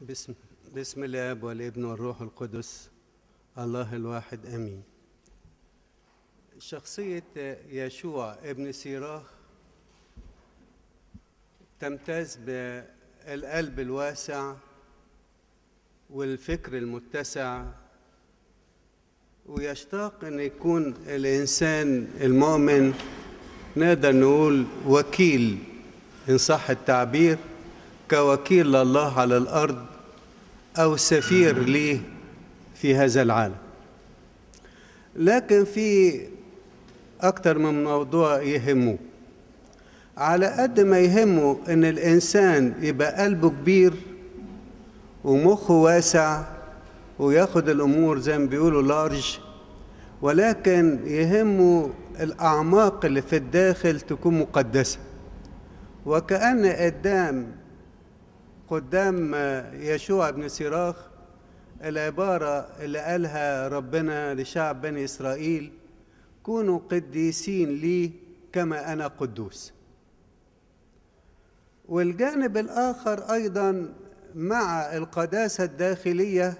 بسم بسم الاب والابن والروح القدس الله الواحد امين شخصيه يشوع ابن سيراه تمتاز بالقلب الواسع والفكر المتسع ويشتاق ان يكون الانسان المؤمن نقدر نقول وكيل ان صح التعبير كوكيل لله على الارض او سفير ليه في هذا العالم لكن في اكتر من موضوع يهمه على قد ما يهمه ان الانسان يبقى قلبه كبير ومخه واسع وياخد الامور زي ما بيقولوا لارج ولكن يهمه الاعماق اللي في الداخل تكون مقدسه وكان قدام قدام يشوع بن سراخ العبارة اللي قالها ربنا لشعب بني إسرائيل كونوا قديسين لي كما أنا قدوس والجانب الآخر أيضا مع القداسة الداخلية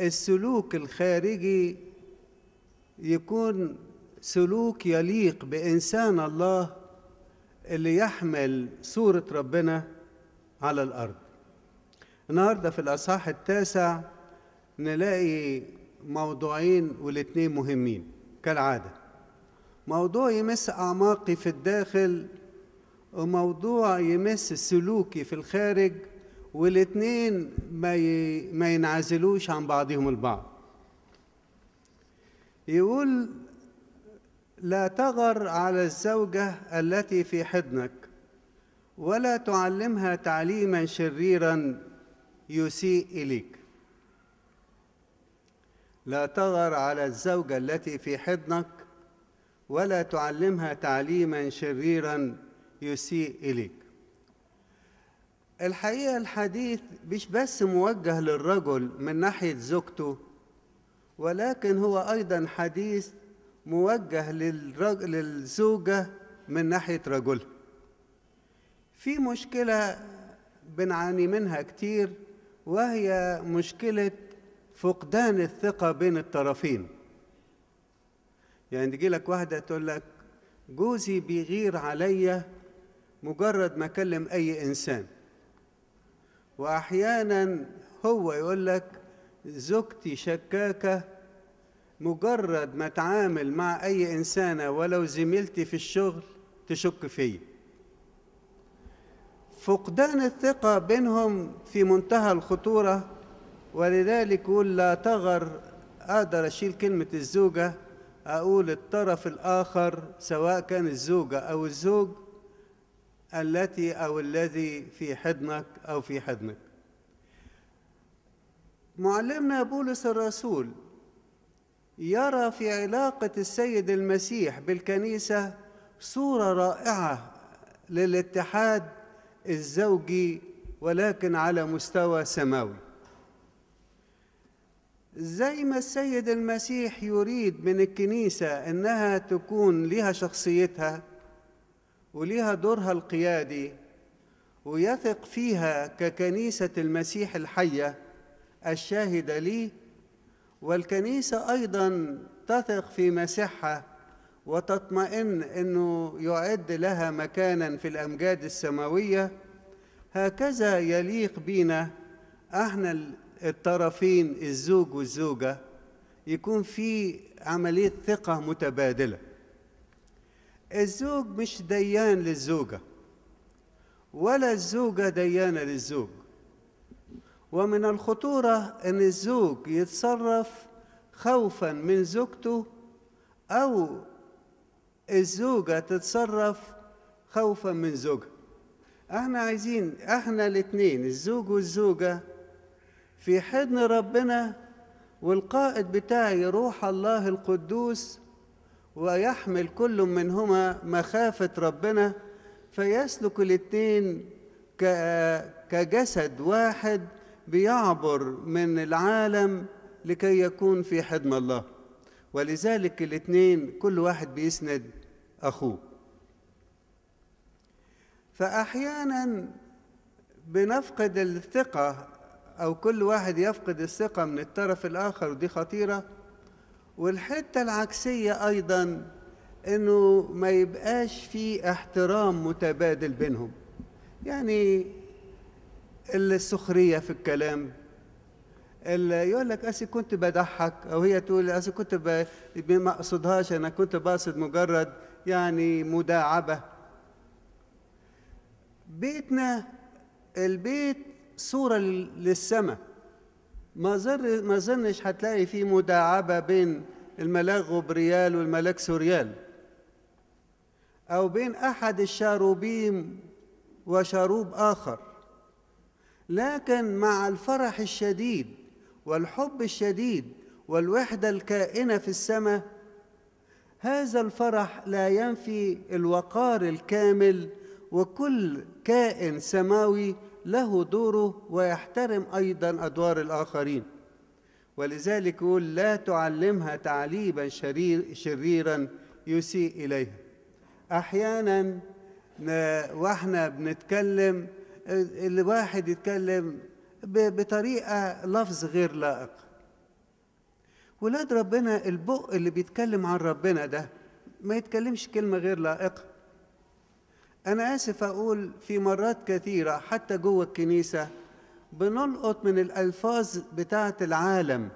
السلوك الخارجي يكون سلوك يليق بإنسان الله اللي يحمل صورة ربنا على الأرض النهاردة في الأصحاح التاسع نلاقي موضوعين والاتنين مهمين كالعادة موضوع يمس أعماقي في الداخل وموضوع يمس سلوكي في الخارج والاتنين ما, ي... ما ينعزلوش عن بعضهم البعض يقول لا تغر على الزوجة التي في حضنك ولا تعلمها تعليما شريرا يسيء اليك لا تغر على الزوجه التي في حضنك ولا تعلمها تعليما شريرا يسيء اليك الحقيقه الحديث مش بس موجه للرجل من ناحيه زوجته ولكن هو ايضا حديث موجه للزوجه من ناحيه رجلها في مشكلة بنعاني منها كتير وهي مشكلة فقدان الثقة بين الطرفين يعني تجي لك واحدة تقول لك جوزي بيغير عليا مجرد ما أكلم أي إنسان وأحيانا هو يقول لك زوجتي شكاكة مجرد ما أتعامل مع أي إنسانة ولو زميلتي في الشغل تشك فيا فقدان الثقة بينهم في منتهى الخطورة ولذلك يقول لا تغر أقدر أشيل كلمة الزوجة أقول الطرف الآخر سواء كان الزوجة أو الزوج التي أو الذي في حضنك أو في حضنك معلمنا بولس الرسول يرى في علاقة السيد المسيح بالكنيسة صورة رائعة للاتحاد الزوجي ولكن على مستوى سماوي زي ما السيد المسيح يريد من الكنيسة إنها تكون لها شخصيتها وليها دورها القيادي ويثق فيها ككنيسة المسيح الحية الشاهدة ليه والكنيسة أيضا تثق في مسيحها وتطمئن انه يعد لها مكانا في الامجاد السماويه هكذا يليق بينا احنا الطرفين الزوج والزوجه يكون في عمليه ثقه متبادله الزوج مش ديان للزوجه ولا الزوجه ديانه للزوج ومن الخطوره ان الزوج يتصرف خوفا من زوجته او الزوجة تتصرف خوفا من زوجها احنا عايزين احنا الاثنين الزوج والزوجة في حضن ربنا والقائد بتاعي روح الله القدوس ويحمل كل منهما مخافة ربنا فيسلك الاثنين كجسد واحد بيعبر من العالم لكي يكون في حضن الله ولذلك الاثنين كل واحد بيسند أخوه فأحيانا بنفقد الثقة أو كل واحد يفقد الثقة من الطرف الآخر ودي خطيرة والحتة العكسية أيضا إنه ما يبقاش في احترام متبادل بينهم يعني السخرية في الكلام اللي يقول لك أسي كنت بضحك أو هي تقول أسي كنت ما أقصدهاش أنا كنت بقصد مجرد يعني مداعبه بيتنا البيت صوره للسماء ما زر ما ظنش هتلاقي فيه مداعبه بين الملاك غبريال والملاك سوريال او بين احد الشاروبيم وشاروب اخر لكن مع الفرح الشديد والحب الشديد والوحده الكائنه في السماء هذا الفرح لا ينفي الوقار الكامل وكل كائن سماوي له دوره ويحترم ايضا ادوار الاخرين ولذلك يقول لا تعلمها تعليبا شرير شريرا يسيء اليها احيانا واحنا بنتكلم الواحد يتكلم بطريقه لفظ غير لائق ولاد ربنا البق اللي بيتكلم عن ربنا ده ما يتكلمش كلمة غير لائقة أنا آسف أقول في مرات كثيرة حتى جوه الكنيسة بنلقط من الألفاظ بتاعة العالم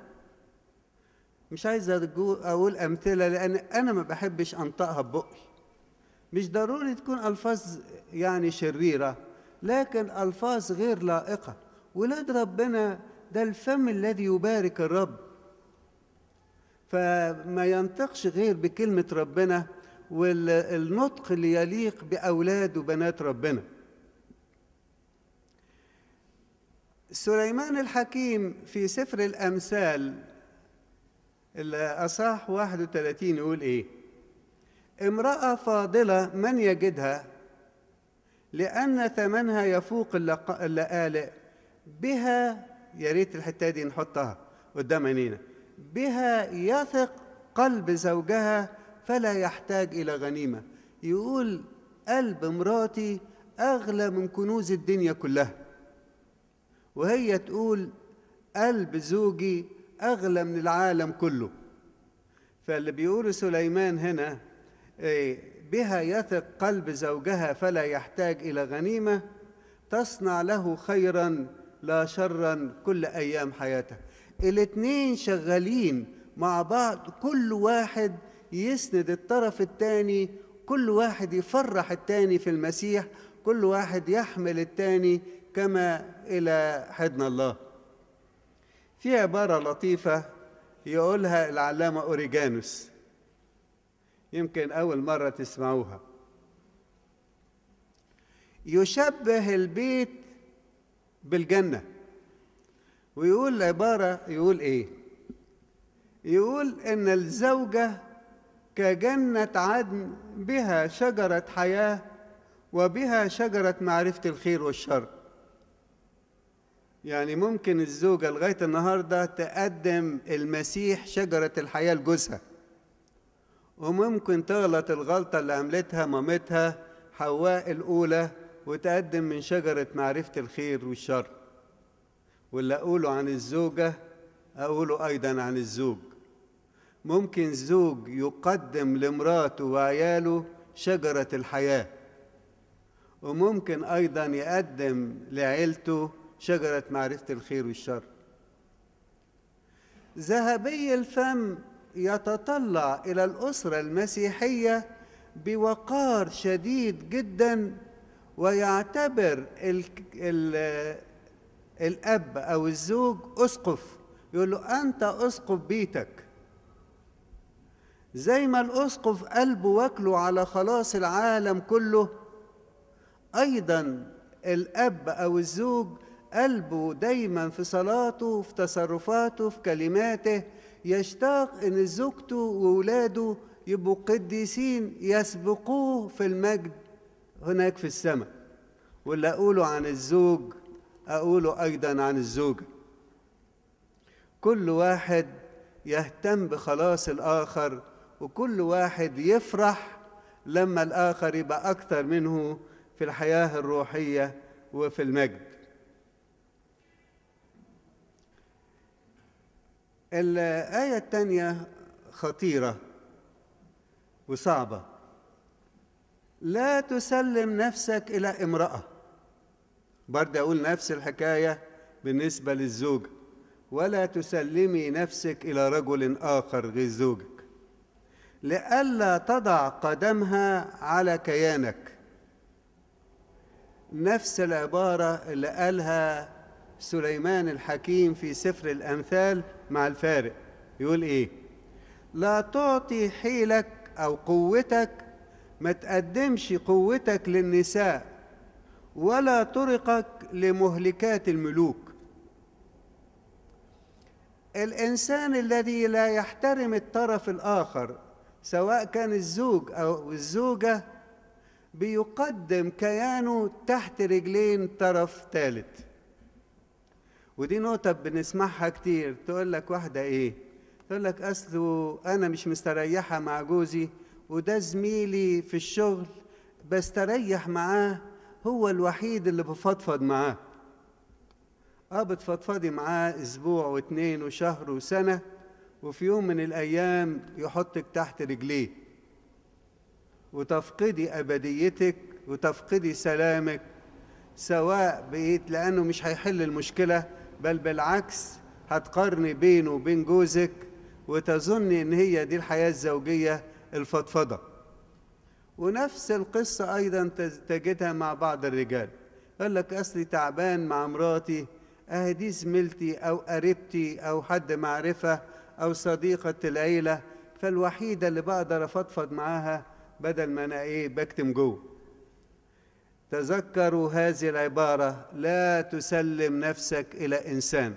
مش عايز أقول أمثلة لأن أنا ما بحبش أنطقها ببقي مش ضروري تكون ألفاظ يعني شريرة لكن ألفاظ غير لائقة ولاد ربنا ده الفم الذي يبارك الرب فما ينطقش غير بكلمة ربنا والنطق اللي يليق بأولاد وبنات ربنا سليمان الحكيم في سفر الأمثال الأصح 31 يقول إيه امرأة فاضلة من يجدها لأن ثمنها يفوق اللقالئ بها يا ريت الحتة دي نحطها قدام عينينا بها يثق قلب زوجها فلا يحتاج إلى غنيمة يقول قلب مراتي أغلى من كنوز الدنيا كلها وهي تقول قلب زوجي أغلى من العالم كله فاللي بيقوله سليمان هنا إيه، بها يثق قلب زوجها فلا يحتاج إلى غنيمة تصنع له خيرا لا شرا كل أيام حياته الاتنين شغالين مع بعض كل واحد يسند الطرف التاني كل واحد يفرح التاني في المسيح كل واحد يحمل التاني كما إلى حضن الله في عبارة لطيفة يقولها العلامة أوريجانوس يمكن أول مرة تسمعوها يشبه البيت بالجنة ويقول العبارة يقول إيه يقول إن الزوجة كجنة عدن بها شجرة حياة وبها شجرة معرفة الخير والشر يعني ممكن الزوجة لغاية النهاردة تقدم المسيح شجرة الحياة لجوزها وممكن تغلط الغلطة اللي عملتها مامتها حواء الأولى وتقدم من شجرة معرفة الخير والشر واللي أقوله عن الزوجة أقوله أيضا عن الزوج ممكن زوج يقدم لمراته وعياله شجرة الحياة وممكن أيضا يقدم لعيلته شجرة معرفة الخير والشر ذهبي الفم يتطلع إلى الأسرة المسيحية بوقار شديد جدا ويعتبر الاب او الزوج اسقف يقول له انت اسقف بيتك زي ما الاسقف قلبه واكله على خلاص العالم كله ايضا الاب او الزوج قلبه دايما في صلاته في تصرفاته في كلماته يشتاق ان زوجته وولاده يبقوا قديسين يسبقوه في المجد هناك في السماء ولا اقوله عن الزوج أقوله أيضا عن الزوجة كل واحد يهتم بخلاص الآخر وكل واحد يفرح لما الآخر يبقى أكثر منه في الحياة الروحية وفي المجد الآية الثانية خطيرة وصعبة لا تسلم نفسك إلى امرأة برضه أقول نفس الحكاية بالنسبة للزوجة ولا تسلمي نفسك إلى رجل آخر غير زوجك لئلا تضع قدمها على كيانك نفس العبارة اللي قالها سليمان الحكيم في سفر الأمثال مع الفارق يقول إيه لا تعطي حيلك أو قوتك ما تقدمش قوتك للنساء ولا طرقك لمهلكات الملوك الانسان الذي لا يحترم الطرف الاخر سواء كان الزوج او الزوجه بيقدم كيانه تحت رجلين طرف ثالث ودي نقطه بنسمعها كتير تقول لك واحده ايه تقول لك اصله انا مش مستريحه مع جوزي وده زميلي في الشغل بستريح معاه هو الوحيد اللي بفضفض معاه اه بتفضفضي معاه اسبوع واتنين وشهر وسنه وفي يوم من الايام يحطك تحت رجليه وتفقدي ابديتك وتفقدي سلامك سواء بقيت لانه مش هيحل المشكله بل بالعكس هتقارني بينه وبين جوزك وتظني ان هي دي الحياه الزوجيه الفضفضه ونفس القصة أيضا تجدها مع بعض الرجال قال لك أصلي تعبان مع مراتي أهي دي زميلتي أو قريبتي أو حد معرفة أو صديقة العيلة فالوحيدة اللي بقدر أفضفض معاها بدل ما أنا إيه بكتم جوه تذكروا هذه العبارة لا تسلم نفسك إلى إنسان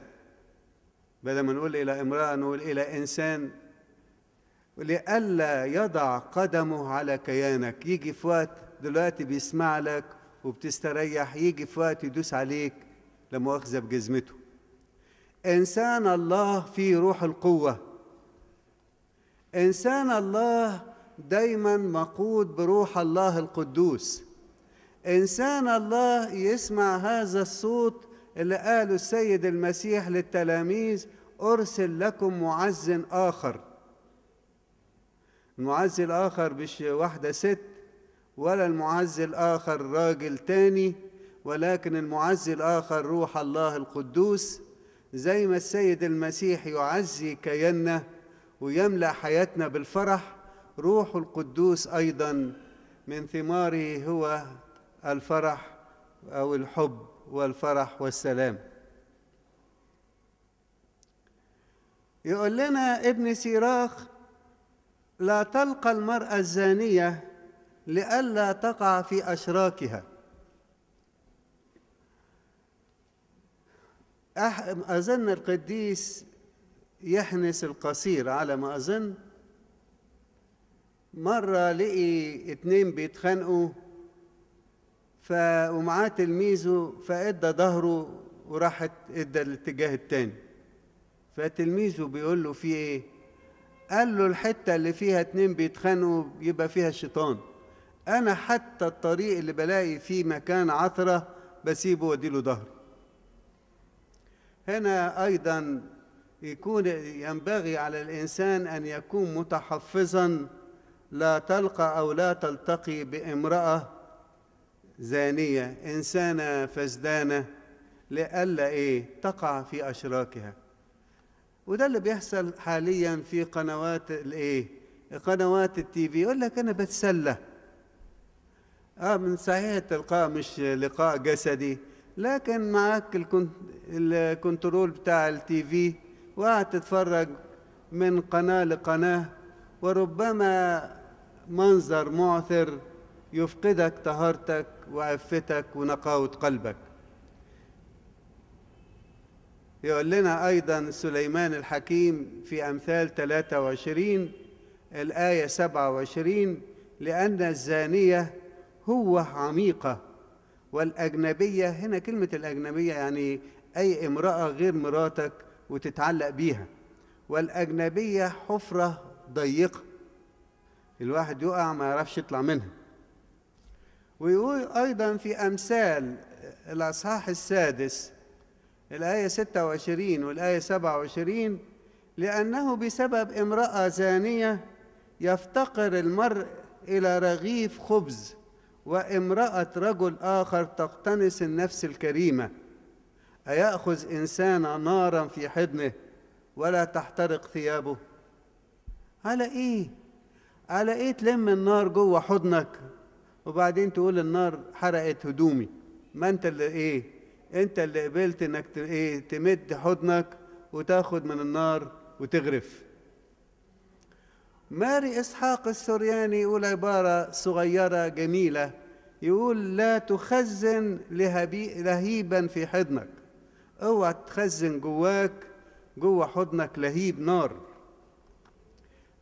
بدل ما نقول إلى امرأة نقول إلى إنسان لئلا يضع قدمه على كيانك يجي في وقت دلوقتي بيسمع لك وبتستريح يجي في وقت يدوس عليك لمؤاخذه بجزمته إنسان الله في روح القوة إنسان الله دايما مقود بروح الله القدوس إنسان الله يسمع هذا الصوت اللي قاله السيد المسيح للتلاميذ أرسل لكم معز آخر المعز الآخر مش واحدة ست ولا المعز الآخر راجل تاني ولكن المعز الآخر روح الله القدوس زي ما السيد المسيح يعزي كياننا ويملأ حياتنا بالفرح روح القدوس أيضا من ثماره هو الفرح أو الحب والفرح والسلام يقول لنا ابن سيراخ لا تلقى المرأة الزانية لئلا تقع في أشراكها أظن القديس يحنس القصير على ما أظن مرة لقي اتنين بيتخانقوا ف... ومعاه تلميذه فادى ظهره وراحت ادى الاتجاه التاني فتلميذه بيقول له في ايه؟ قال له الحتة اللي فيها اتنين بيتخانقوا يبقى فيها الشيطان أنا حتى الطريق اللي بلاقي فيه مكان عثرة بسيبه وأديله ظهري هنا أيضا يكون ينبغي على الإنسان أن يكون متحفظا لا تلقى أو لا تلتقي بامرأة زانية إنسانة فسدانة لئلا إيه تقع في أشراكها وده اللي بيحصل حاليا في قنوات الايه قنوات التي في يقول لك انا بتسلى اه من صحيح التلقاء مش لقاء جسدي لكن معاك الكنترول بتاع التي في وقاعد تتفرج من قناه لقناه وربما منظر معثر يفقدك طهارتك وعفتك ونقاوه قلبك يقول لنا أيضا سليمان الحكيم في أمثال 23 الآية 27 لأن الزانية هو عميقة والأجنبية هنا كلمة الأجنبية يعني أي امرأة غير مراتك وتتعلق بيها والأجنبية حفرة ضيقة الواحد يقع ما يعرفش يطلع منها ويقول أيضا في أمثال الأصحاح السادس الآية 26 والآية 27 لأنه بسبب امرأة زانية يفتقر المرء إلى رغيف خبز وامرأة رجل آخر تقتنس النفس الكريمة أيأخذ إنسان نارا في حضنه ولا تحترق ثيابه على إيه؟ على إيه تلم النار جوه حضنك وبعدين تقول النار حرقت هدومي ما أنت اللي إيه؟ انت اللي قبلت انك ايه تمد حضنك وتاخد من النار وتغرف ماري اسحاق السورياني يقول عباره صغيره جميله يقول لا تخزن لهيبا في حضنك اوعى تخزن جواك جوه حضنك لهيب نار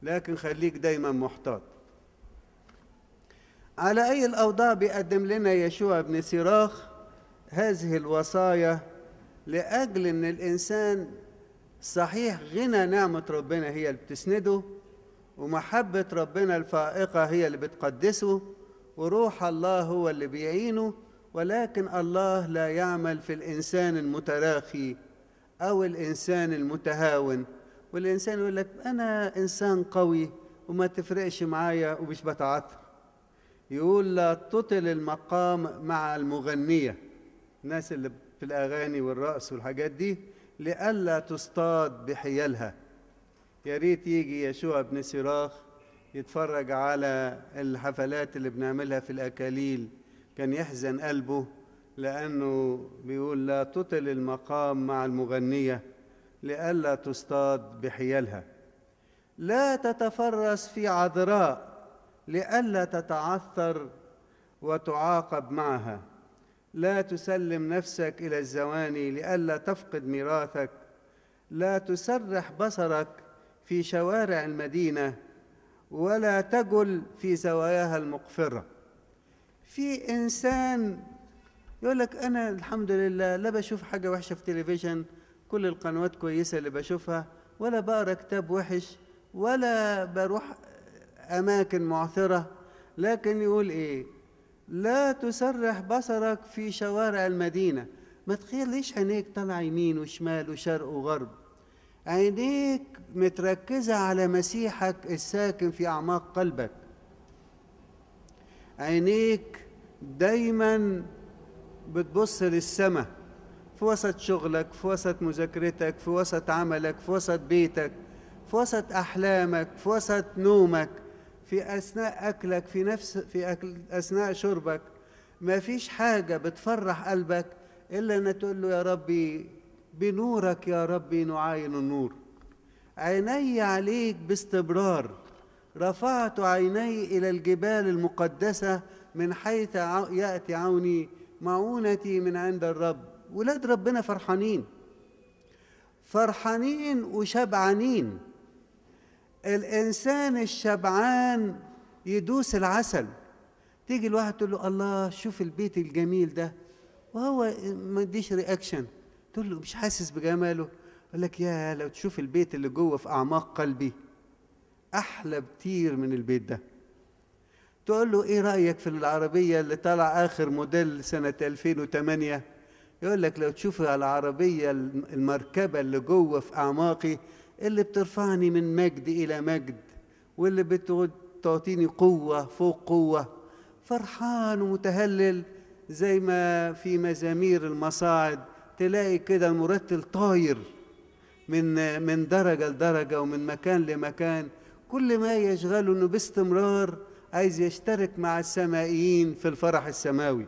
لكن خليك دايما محتاط على اي الاوضاع بيقدم لنا يشوع بن سيراخ هذه الوصايا لأجل إن الإنسان صحيح غنى نعمة ربنا هي اللي بتسنده ومحبة ربنا الفائقة هي اللي بتقدسه وروح الله هو اللي بيعينه ولكن الله لا يعمل في الإنسان المتراخي أو الإنسان المتهاون والإنسان يقول لك أنا إنسان قوي وما تفرقش معايا ومش بتعثر يقول لا تطل المقام مع المغنيه الناس اللي في الأغاني والرقص والحاجات دي لئلا تصطاد بحيالها يا ريت يجي يشوع بن سراخ يتفرج على الحفلات اللي بنعملها في الأكاليل كان يحزن قلبه لأنه بيقول لا تطل المقام مع المغنية لئلا تصطاد بحيالها لا تتفرس في عذراء لئلا تتعثر وتعاقب معها لا تسلم نفسك إلى الزواني لئلا تفقد ميراثك لا تسرح بصرك في شوارع المدينة ولا تجل في زواياها المقفرة في إنسان يقول لك أنا الحمد لله لا بشوف حاجة وحشة في تلفزيون كل القنوات كويسة اللي بشوفها ولا بقرا كتاب وحش ولا بروح أماكن معثرة لكن يقول إيه لا تسرح بصرك في شوارع المدينة ما ليش عينيك طالعة يمين وشمال وشرق وغرب عينيك متركزة على مسيحك الساكن في أعماق قلبك عينيك دايما بتبص للسماء في وسط شغلك في وسط مذاكرتك في وسط عملك في وسط بيتك في وسط أحلامك في وسط نومك في اثناء اكلك في نفس في أكل اثناء شربك ما فيش حاجه بتفرح قلبك الا ان تقول له يا ربي بنورك يا ربي نعاين النور عيني عليك باستبرار رفعت عيني الى الجبال المقدسه من حيث ياتي عوني معونتي من عند الرب ولاد ربنا فرحانين فرحانين وشبعانين الانسان الشبعان يدوس العسل تيجي الواحد تقول له الله شوف البيت الجميل ده وهو ما يديش رياكشن تقول له مش حاسس بجماله يقول لك يا لو تشوف البيت اللي جوه في اعماق قلبي احلى بكتير من البيت ده تقول له ايه رايك في العربيه اللي طالع اخر موديل سنه 2008 يقول لك لو تشوف العربيه المركبه اللي جوه في اعماقي اللي بترفعني من مجد إلى مجد واللي بتعطيني قوة فوق قوة فرحان ومتهلل زي ما في مزامير المصاعد تلاقي كده المرتل طاير من من درجة لدرجة ومن مكان لمكان كل ما يشغله انه باستمرار عايز يشترك مع السمائيين في الفرح السماوي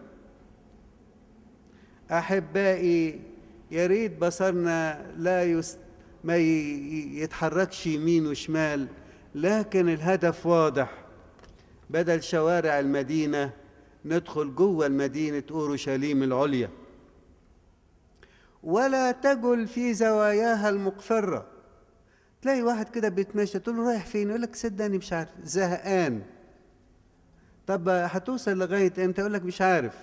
أحبائي يا ريت بصرنا لا يست ما يتحركش يمين وشمال لكن الهدف واضح بدل شوارع المدينة ندخل جوه المدينة أورشليم العليا ولا تجل في زواياها المقفرة تلاقي واحد كده بيتمشى تقول له رايح فين يقول لك صدقني مش عارف زهقان طب هتوصل لغاية امتى يقول لك مش عارف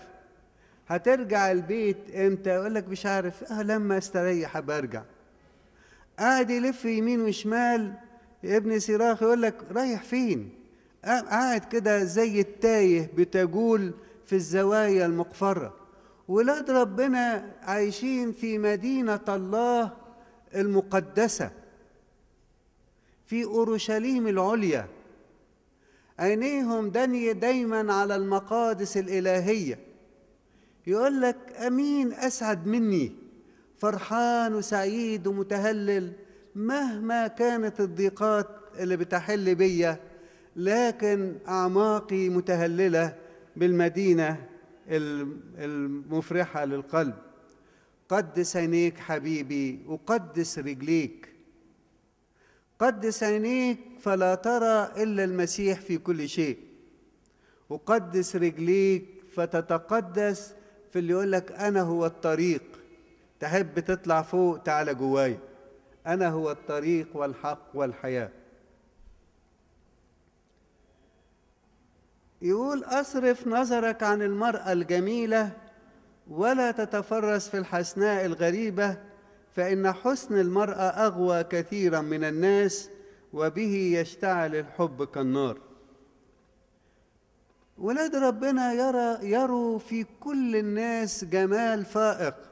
هترجع البيت امتى يقول لك مش عارف اه لما استريح برجع قاعد يلف يمين وشمال ابن سيراخ يقول لك رايح فين قاعد كده زي التايه بتجول في الزوايا المقفره ولاد ربنا عايشين في مدينه الله المقدسه في اورشليم العليا عينيهم دني دايما على المقادس الالهيه يقول لك امين اسعد مني فرحان وسعيد ومتهلل مهما كانت الضيقات اللي بتحل بيا لكن اعماقي متهلله بالمدينه المفرحه للقلب قدس عينيك حبيبي وقدس رجليك قدس عينيك فلا ترى الا المسيح في كل شيء وقدس رجليك فتتقدس في اللي يقول لك انا هو الطريق تحب تطلع فوق تعالى جواي أنا هو الطريق والحق والحياة يقول أصرف نظرك عن المرأة الجميلة ولا تتفرس في الحسناء الغريبة فإن حسن المرأة أغوى كثيرا من الناس وبه يشتعل الحب كالنار ولاد ربنا يرى يروا في كل الناس جمال فائق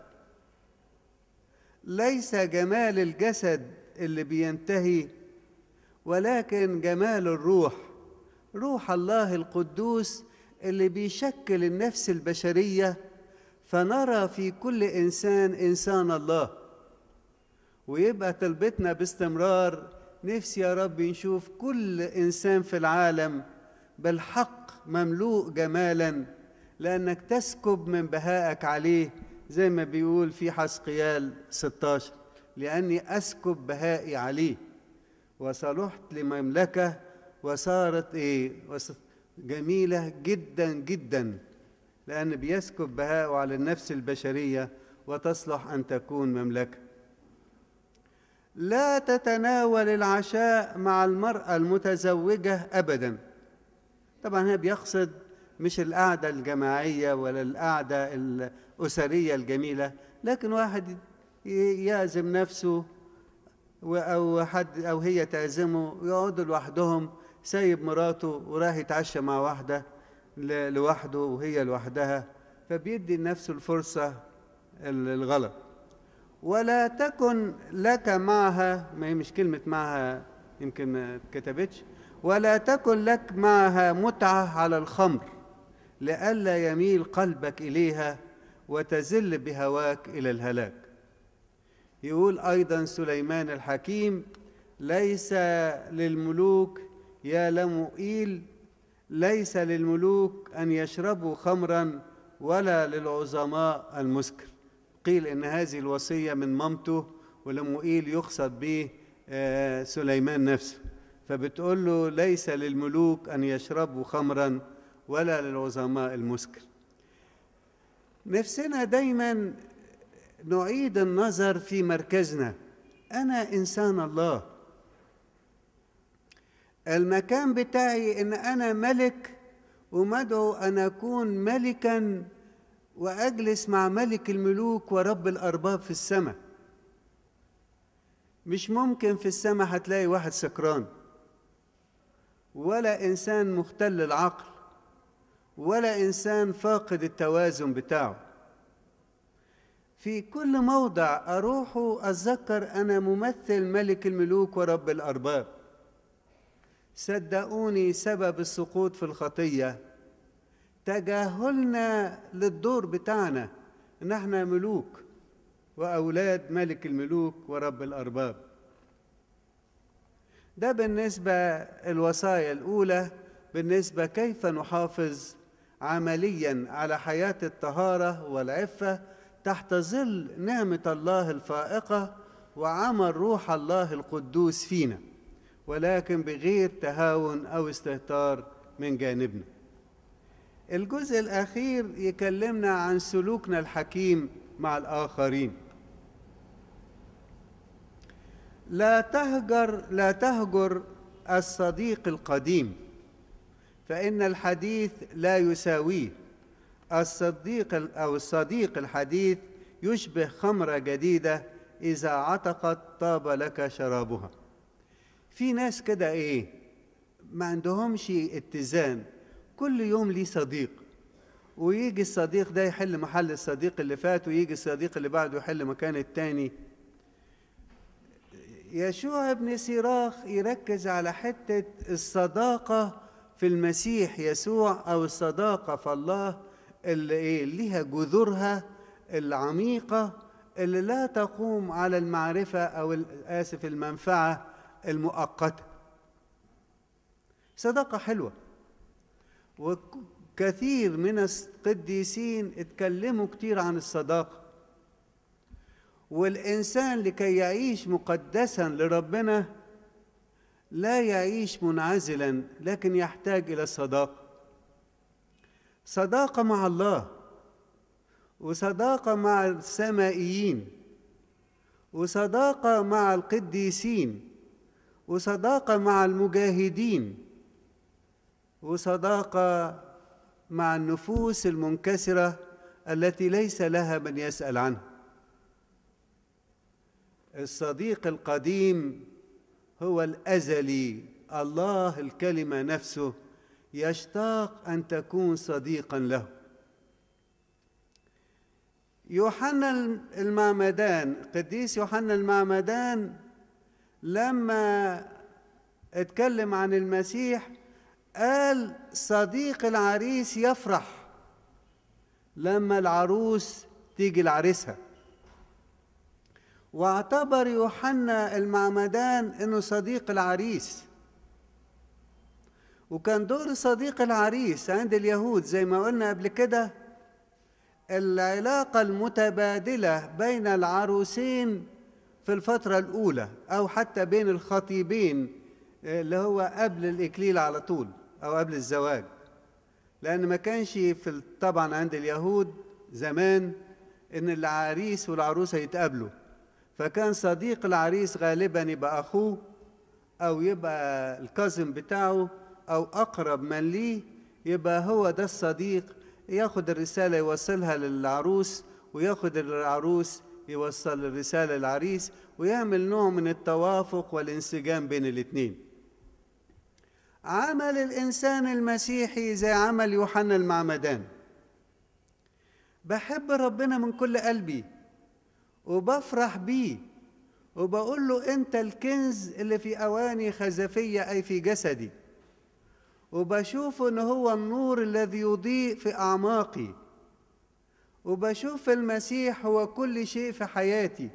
ليس جمال الجسد اللي بينتهي ولكن جمال الروح روح الله القدوس اللي بيشكل النفس البشريه فنرى في كل انسان انسان الله ويبقى طلبتنا باستمرار نفسي يا رب نشوف كل انسان في العالم بالحق مملوء جمالا لانك تسكب من بهائك عليه زي ما بيقول في حسقيال 16 لأني أسكب بهائي عليه وصلحت لمملكة وصارت إيه جميلة جدا جدا لأن بيسكب بهاءه على النفس البشرية وتصلح أن تكون مملكة لا تتناول العشاء مع المرأة المتزوجة أبدا طبعا هنا بيقصد مش القعدة الجماعية ولا القعدة الأسرية الجميلة لكن واحد يعزم نفسه أو حد أو هي تعزمه يقعدوا لوحدهم سايب مراته وراح يتعشى مع واحدة لوحده وهي لوحدها فبيدي لنفسه الفرصة الغلط ولا تكن لك معها ما هي مش كلمة معها يمكن ما اتكتبتش ولا تكن لك معها متعة على الخمر لئلا يميل قلبك إليها وتزل بهواك إلى الهلاك يقول أيضا سليمان الحكيم ليس للملوك يا لمؤيل ليس للملوك أن يشربوا خمرا ولا للعظماء المسكر قيل إن هذه الوصية من مامته ولمؤيل يقصد به آه، سليمان نفسه فبتقول له ليس للملوك أن يشربوا خمرا ولا للعظماء المسكر نفسنا دايما نعيد النظر في مركزنا انا انسان الله المكان بتاعي ان انا ملك ومدعو ان اكون ملكا واجلس مع ملك الملوك ورب الارباب في السماء مش ممكن في السماء هتلاقي واحد سكران ولا انسان مختل العقل ولا إنسان فاقد التوازن بتاعه في كل موضع أروحه أتذكر أنا ممثل ملك الملوك ورب الأرباب صدقوني سبب السقوط في الخطية تجاهلنا للدور بتاعنا إن احنا ملوك وأولاد ملك الملوك ورب الأرباب ده بالنسبة الوصايا الأولى بالنسبة كيف نحافظ عمليا على حياة الطهارة والعفة تحت ظل نعمة الله الفائقة وعمل روح الله القدوس فينا ولكن بغير تهاون أو استهتار من جانبنا الجزء الأخير يكلمنا عن سلوكنا الحكيم مع الآخرين لا تهجر لا تهجر الصديق القديم فإن الحديث لا يساويه الصديق أو الصديق الحديث يشبه خمرة جديدة إذا عتقت طاب لك شرابها في ناس كده إيه ما عندهمش اتزان كل يوم ليه صديق ويجي الصديق ده يحل محل الصديق اللي فات ويجي الصديق اللي بعده يحل مكان التاني يشوع ابن سيراخ يركز على حتة الصداقة في المسيح يسوع أو الصداقة في الله اللي إيه ليها جذورها العميقة اللي لا تقوم على المعرفة أو آسف المنفعة المؤقتة صداقة حلوة وكثير من القديسين اتكلموا كتير عن الصداقة والإنسان لكي يعيش مقدسا لربنا لا يعيش منعزلا لكن يحتاج الى صداقه صداقه مع الله وصداقه مع السمائيين وصداقه مع القديسين وصداقه مع المجاهدين وصداقه مع النفوس المنكسره التي ليس لها من يسال عنها الصديق القديم هو الازلي الله الكلمه نفسه يشتاق ان تكون صديقا له يوحنا المعمدان قديس يوحنا المعمدان لما اتكلم عن المسيح قال صديق العريس يفرح لما العروس تيجي لعريسها واعتبر يوحنا المعمدان انه صديق العريس وكان دور صديق العريس عند اليهود زي ما قلنا قبل كده العلاقة المتبادلة بين العروسين في الفترة الأولى أو حتى بين الخطيبين اللي هو قبل الإكليل على طول أو قبل الزواج لأن ما كانش في طبعا عند اليهود زمان إن العريس والعروسة يتقابلوا فكان صديق العريس غالبا يبقى اخوه او يبقى الكازن بتاعه او اقرب من ليه يبقى هو ده الصديق ياخد الرساله يوصلها للعروس وياخد العروس يوصل الرساله للعريس ويعمل نوع من التوافق والانسجام بين الاثنين عمل الانسان المسيحي زي عمل يوحنا المعمدان بحب ربنا من كل قلبي وبفرح بيه وبقول له انت الكنز اللي في اواني خزفيه اي في جسدي وبشوف ان هو النور الذي يضيء في اعماقي وبشوف المسيح هو كل شيء في حياتي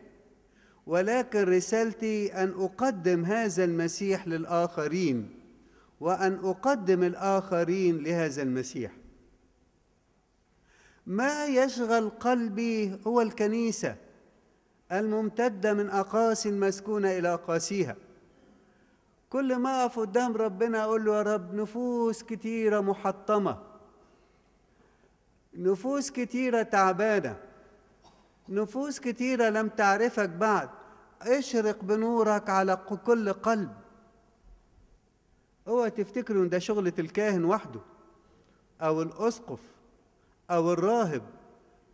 ولكن رسالتي ان اقدم هذا المسيح للاخرين وان اقدم الاخرين لهذا المسيح ما يشغل قلبي هو الكنيسه الممتدة من أقاس المسكونة إلى أقاسيها كل ما أقف قدام ربنا أقول له يا رب نفوس كتيرة محطمة نفوس كتيرة تعبانة نفوس كتيرة لم تعرفك بعد اشرق بنورك على كل قلب اوعى تفتكروا ان ده شغلة الكاهن وحده او الاسقف او الراهب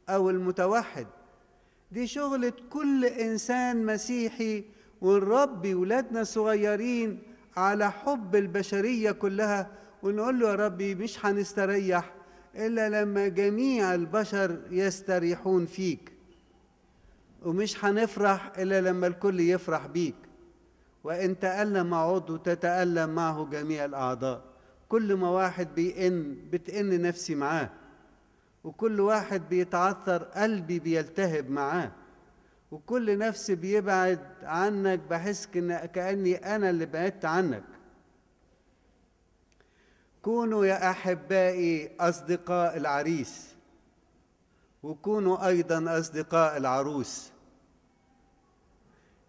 او المتوحد دي شغلة كل إنسان مسيحي ونربي ولادنا الصغيرين على حب البشرية كلها ونقول له يا ربي مش هنستريح إلا لما جميع البشر يستريحون فيك ومش هنفرح إلا لما الكل يفرح بيك وإن تألم عضو تتألم معه جميع الأعضاء كل ما واحد بيئن بتئن نفسي معاه وكل واحد بيتعثر قلبي بيلتهب معاه وكل نفس بيبعد عنك بحس كأني أنا اللي بعدت عنك كونوا يا أحبائي أصدقاء العريس وكونوا أيضا أصدقاء العروس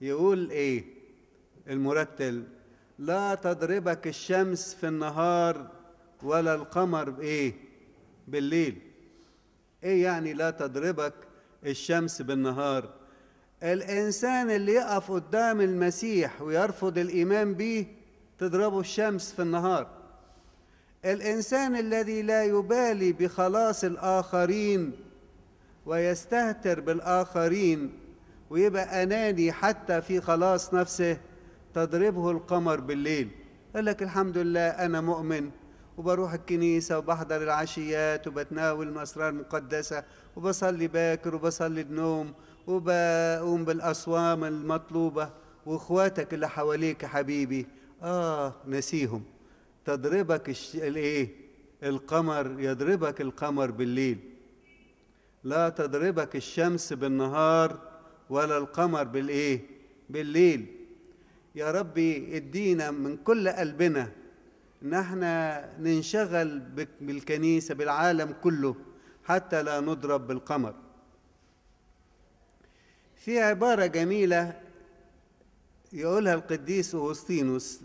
يقول إيه المرتل لا تضربك الشمس في النهار ولا القمر بإيه بالليل ايه يعني لا تضربك الشمس بالنهار الانسان اللي يقف قدام المسيح ويرفض الايمان به تضربه الشمس في النهار الانسان الذي لا يبالي بخلاص الاخرين ويستهتر بالاخرين ويبقى اناني حتى في خلاص نفسه تضربه القمر بالليل قال لك الحمد لله انا مؤمن وبروح الكنيسة وبحضر العشيات وبتناول الأسرار المقدسة وبصلي باكر وبصلي النوم وبقوم بالأصوام المطلوبة وإخواتك اللي حواليك حبيبي آه نسيهم تضربك الايه القمر يضربك القمر بالليل لا تضربك الشمس بالنهار ولا القمر بالايه بالليل يا ربي ادينا من كل قلبنا ان احنا ننشغل بالكنيسه بالعالم كله حتى لا نضرب بالقمر في عباره جميله يقولها القديس اغسطينوس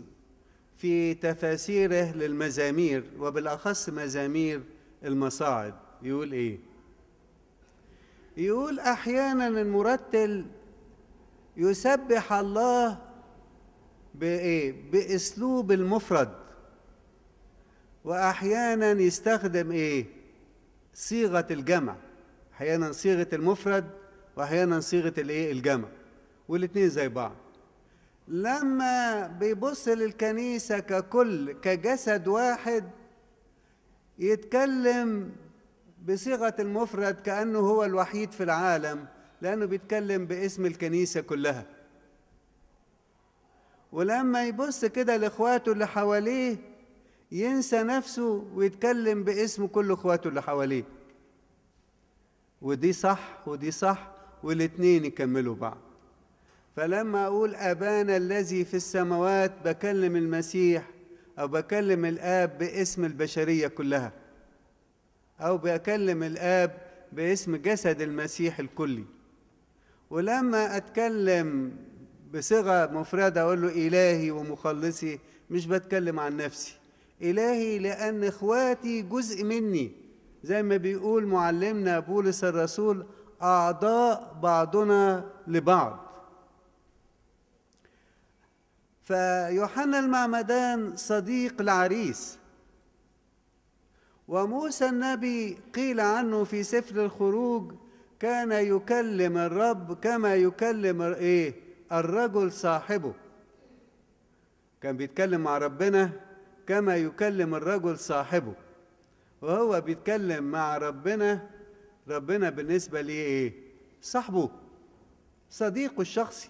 في تفاسيره للمزامير وبالاخص مزامير المصاعد يقول ايه يقول احيانا المرتل يسبح الله بايه باسلوب المفرد واحيانا يستخدم ايه صيغه الجمع احيانا صيغه المفرد واحيانا صيغه الايه الجمع والاثنين زي بعض لما بيبص للكنيسه ككل كجسد واحد يتكلم بصيغه المفرد كانه هو الوحيد في العالم لانه بيتكلم باسم الكنيسه كلها ولما يبص كده لاخواته اللي حواليه ينسى نفسه ويتكلم باسم كل اخواته اللي حواليه ودي صح ودي صح والاتنين يكملوا بعض فلما اقول ابانا الذي في السماوات بكلم المسيح او بكلم الاب باسم البشريه كلها او بكلم الاب باسم جسد المسيح الكلي ولما اتكلم بصيغه مفرده اقول له الهي ومخلصي مش بتكلم عن نفسي إلهي لأن إخواتي جزء مني زي ما بيقول معلمنا بولس الرسول أعضاء بعضنا لبعض فيوحنا المعمدان صديق العريس وموسى النبي قيل عنه في سفر الخروج كان يكلم الرب كما يكلم ايه الرجل صاحبه كان بيتكلم مع ربنا كما يكلم الرجل صاحبه وهو بيتكلم مع ربنا ربنا بالنسبة ليه ايه صاحبه صديقه الشخصي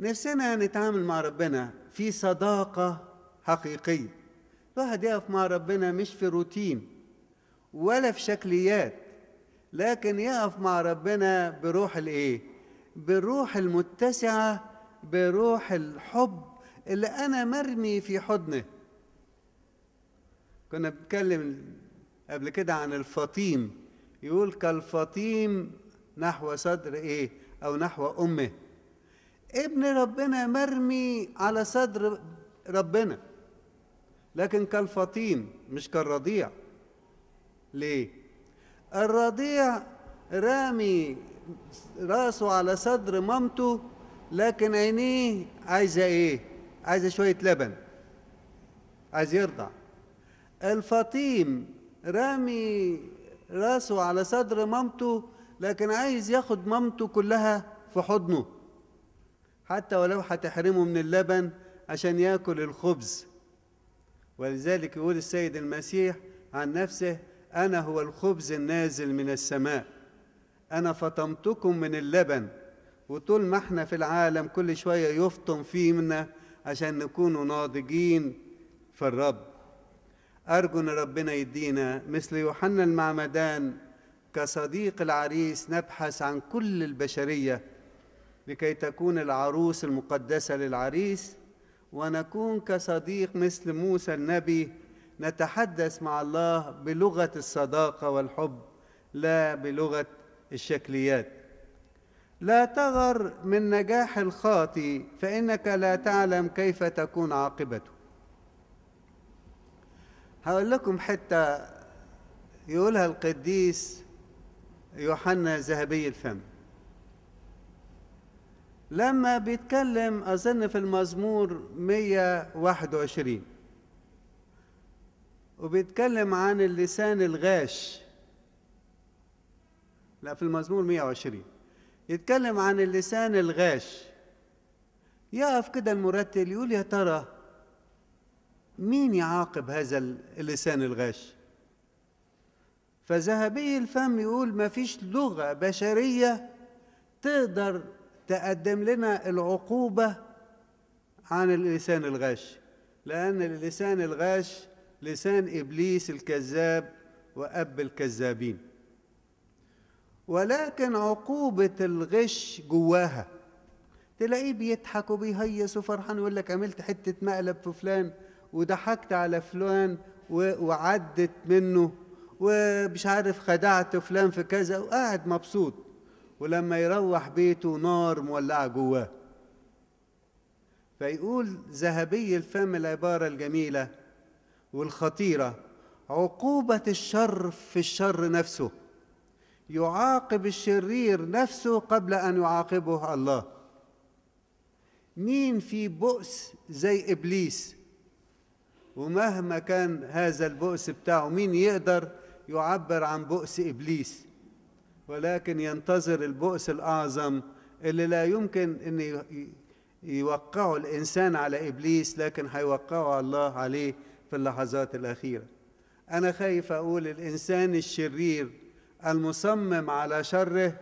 نفسنا نتعامل مع ربنا في صداقة حقيقية الواحد يقف مع ربنا مش في روتين ولا في شكليات لكن يقف مع ربنا بروح الايه بالروح المتسعة بروح الحب اللي أنا مرمي في حضنه كنا بنتكلم قبل كده عن الفطيم يقول كالفطيم نحو صدر إيه أو نحو أمه ابن ربنا مرمي على صدر ربنا لكن كالفطيم مش كالرضيع ليه الرضيع رامي راسه على صدر مامته لكن عينيه عايزه ايه عايزة شوية لبن عايز يرضع الفطيم رامي راسه على صدر مامته لكن عايز ياخد مامته كلها في حضنه حتى ولو هتحرمه من اللبن عشان ياكل الخبز ولذلك يقول السيد المسيح عن نفسه انا هو الخبز النازل من السماء انا فطمتكم من اللبن وطول ما احنا في العالم كل شويه يفطم فينا عشان نكونوا ناضجين في الرب أرجو إن ربنا يدينا مثل يوحنا المعمدان كصديق العريس نبحث عن كل البشرية لكي تكون العروس المقدسة للعريس ونكون كصديق مثل موسى النبي نتحدث مع الله بلغة الصداقة والحب لا بلغة الشكليات لا تغر من نجاح الخاطئ فإنك لا تعلم كيف تكون عاقبته هقول لكم حتة يقولها القديس يوحنا ذهبي الفم لما بيتكلم أظن في المزمور 121 وبيتكلم عن اللسان الغاش لا في المزمور 120 يتكلم عن اللسان الغاش يقف كده المرتل يقول يا ترى مين يعاقب هذا اللسان الغاش فذهبي الفم يقول ما فيش لغة بشرية تقدر تقدم لنا العقوبة عن اللسان الغاش لأن اللسان الغاش لسان إبليس الكذاب وأب الكذابين ولكن عقوبة الغش جواها تلاقيه بيضحك وبيهيص وفرحان يقول لك عملت حتة مقلب في فلان وضحكت على فلان وعدت منه ومش عارف خدعت فلان في كذا وقاعد مبسوط ولما يروح بيته نار مولعة جواه فيقول ذهبي الفم العبارة الجميلة والخطيرة عقوبة الشر في الشر نفسه يعاقب الشرير نفسه قبل أن يعاقبه الله مين في بؤس زي إبليس ومهما كان هذا البؤس بتاعه مين يقدر يعبر عن بؤس إبليس ولكن ينتظر البؤس الأعظم اللي لا يمكن أن يوقعه الإنسان على إبليس لكن هيوقعه الله عليه في اللحظات الأخيرة أنا خايف أقول الإنسان الشرير المصمم على شره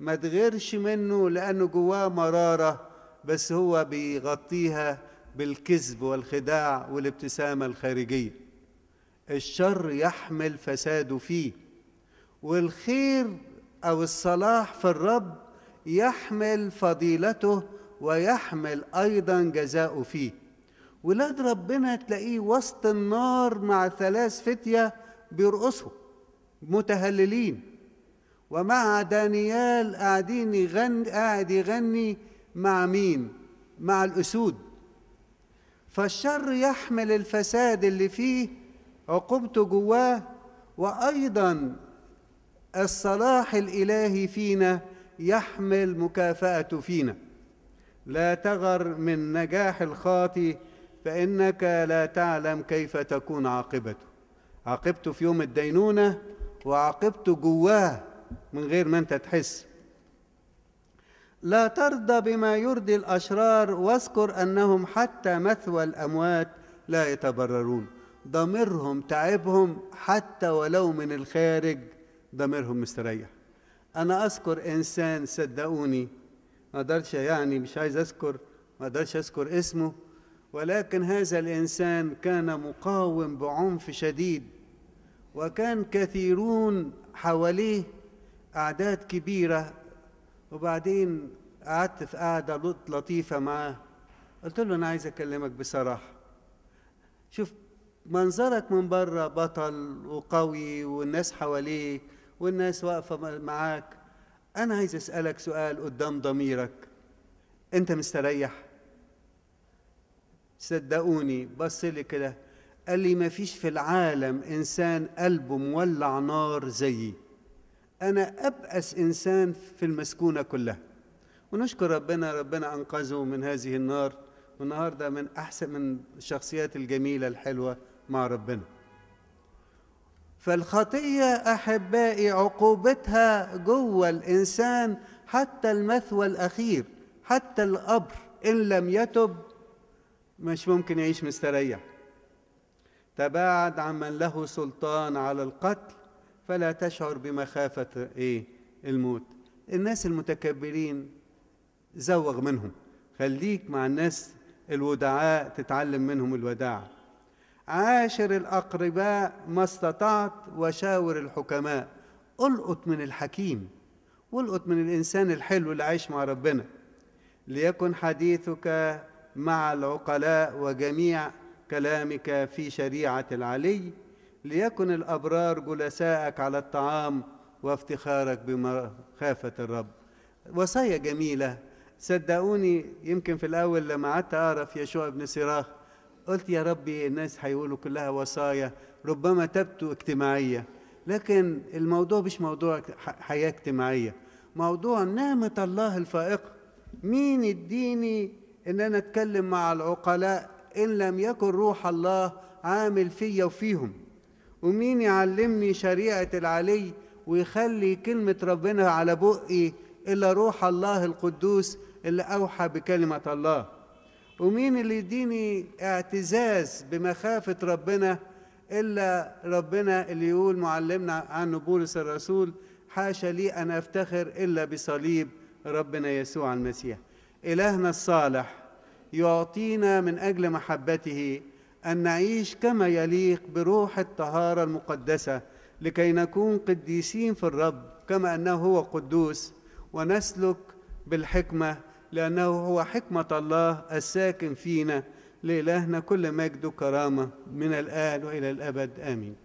ما تغيرش منه لأنه جواه مرارة بس هو بيغطيها بالكذب والخداع والابتسامة الخارجية الشر يحمل فساده فيه والخير أو الصلاح في الرب يحمل فضيلته ويحمل أيضا جزاؤه فيه ولاد ربنا تلاقيه وسط النار مع ثلاث فتية بيرقصوا متهللين ومع دانيال قاعدين يغني قاعد يغني مع مين مع الاسود فالشر يحمل الفساد اللي فيه عقوبته جواه وايضا الصلاح الالهي فينا يحمل مكافاته فينا لا تغر من نجاح الخاطي فانك لا تعلم كيف تكون عاقبته عاقبته في يوم الدينونه وعاقبته جواه من غير ما انت تحس لا ترضى بما يرضي الأشرار واذكر أنهم حتى مثوى الأموات لا يتبررون ضميرهم تعبهم حتى ولو من الخارج ضميرهم مستريح أنا أذكر إنسان صدقوني ما أقدرش يعني مش عايز أذكر ما أقدرش أذكر اسمه ولكن هذا الإنسان كان مقاوم بعنف شديد وكان كثيرون حواليه أعداد كبيرة وبعدين قعدت في قعدة لطيفة معاه قلت له أنا عايز أكلمك بصراحة شوف منظرك من بره بطل وقوي والناس حواليك والناس واقفة معاك أنا عايز أسألك سؤال قدام ضميرك أنت مستريح صدقوني بص لي كده قال لي مفيش في العالم إنسان قلبه مولع نار زيي أنا أبأس إنسان في المسكونة كلها ونشكر ربنا ربنا أنقذه من هذه النار والنهاردة من أحسن من الشخصيات الجميلة الحلوة مع ربنا فالخطية أحبائي عقوبتها جوه الإنسان حتى المثوى الأخير حتى القبر إن لم يتب مش ممكن يعيش مستريح تباعد عمن له سلطان على القتل فلا تشعر بمخافة إيه الموت الناس المتكبرين زوغ منهم خليك مع الناس الودعاء تتعلم منهم الوداع عاشر الأقرباء ما استطعت وشاور الحكماء القط من الحكيم والقط من الإنسان الحلو اللي عايش مع ربنا ليكن حديثك مع العقلاء وجميع كلامك في شريعة العلي ليكن الأبرار جلساءك على الطعام وافتخارك بمخافة الرب وصايا جميلة صدقوني يمكن في الأول لما قعدت أعرف يشوع بن سراخ قلت يا ربي الناس هيقولوا كلها وصايا ربما تبدو اجتماعية لكن الموضوع مش موضوع حياة اجتماعية موضوع نعمة الله الفائقة مين يديني ان انا اتكلم مع العقلاء ان لم يكن روح الله عامل فيا وفيهم ومين يعلمني شريعة العلي ويخلي كلمة ربنا على بقي إلا روح الله القدوس اللي أوحى بكلمة الله ومين اللي يديني اعتزاز بمخافة ربنا إلا ربنا اللي يقول معلمنا عنه بولس الرسول حاشا لي أن أفتخر إلا بصليب ربنا يسوع المسيح إلهنا الصالح يعطينا من أجل محبته أن نعيش كما يليق بروح الطهارة المقدسة لكي نكون قديسين في الرب كما أنه هو قدوس ونسلك بالحكمة لأنه هو حكمة الله الساكن فينا لإلهنا كل مجد وكرامة من الآن وإلى الأبد آمين